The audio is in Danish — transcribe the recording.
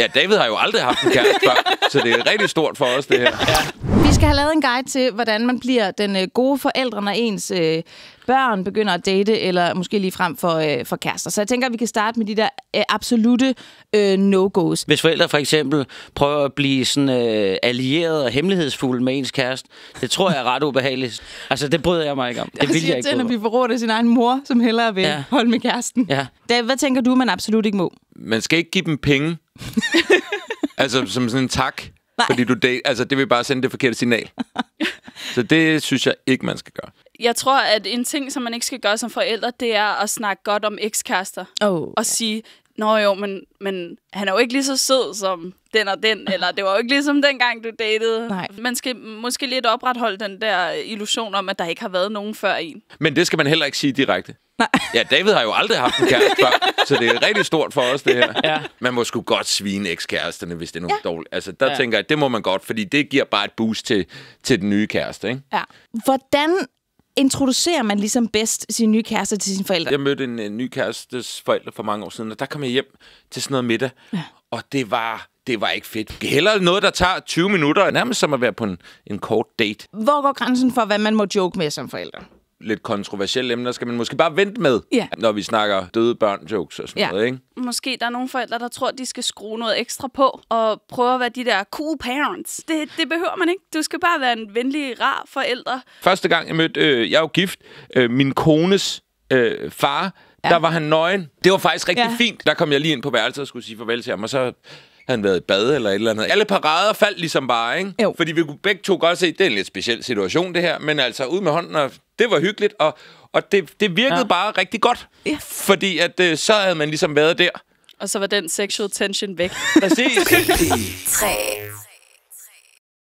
Ja, David har jo aldrig haft en kæreste før, så det er rigtig stort for os, det her. Ja. Vi skal have lavet en guide til, hvordan man bliver den øh, gode forældre, når ens øh, børn begynder at date, eller måske lige frem for, øh, for kærester. Så jeg tænker, at vi kan starte med de der øh, absolute øh, no-go's. Hvis forældre for eksempel prøver at blive sådan øh, allieret og hemmelighedsfulde med ens kæreste, det tror jeg er ret ubehageligt. Altså, det bryder jeg mig ikke om. Det, vil jeg ikke. Det er vi af sin egen mor, som hellere vil ja. holde med kæresten. Ja. Da, hvad tænker du, man absolut ikke må? Man skal ikke give dem penge altså som sådan en tak, Nej. fordi du date, altså det vil bare sende det forkerte signal. Så det synes jeg ikke, man skal gøre. Jeg tror, at en ting, som man ikke skal gøre som forældre, det er at snakke godt om ekskærester. Oh. Og sige, Nå jo, men, men han er jo ikke lige så sød som den og den, eller det var jo ikke ligesom dengang, du datede. Nej. Man skal måske lidt opretholde den der illusion om, at der ikke har været nogen før en. Men det skal man heller ikke sige direkte. Nej. Ja, David har jo aldrig haft en kæreste før, så det er rigtig stort for os, det her. Ja. Man må sgu godt svine ekskæresterne, hvis det er nogen ja. dårligt. Altså, der ja. tænker jeg, det må man godt, fordi det giver bare et boost til, til den nye kæreste, ikke? Ja. Hvordan introducerer man ligesom bedst sin nye kæreste til sine forældre? Jeg mødte en, en ny kærestes forældre for mange år siden, og der kom jeg hjem til sådan noget middag, ja. og det var det var ikke fedt. Heller noget, der tager 20 minutter, nærmest som at være på en, en kort date. Hvor går grænsen for, hvad man må joke med som forældre? lidt kontroversielle emner, skal man måske bare vente med, ja. når vi snakker døde børn-jokes og sådan ja. noget, ikke? Måske der er nogle forældre, der tror, de skal skrue noget ekstra på og prøve at være de der cool parents. Det, det behøver man ikke. Du skal bare være en venlig, rar forælder. Første gang jeg mødte, øh, jeg er jo gift, øh, min kones øh, far, ja. der var han nøgen. Det var faktisk rigtig ja. fint. Der kom jeg lige ind på værelset og skulle sige farvel til ham, og så han været i bad eller et eller andet. Alle parader faldt ligesom bare, ikke? Jo. Fordi vi kunne begge to godt se, det er en lidt speciel situation, det her. Men altså, ud med hånden, og det var hyggeligt. Og, og det, det virkede ja. bare rigtig godt. Ja. Fordi at, øh, så havde man ligesom været der. Og så var den sexual tension væk. Præcis. 3,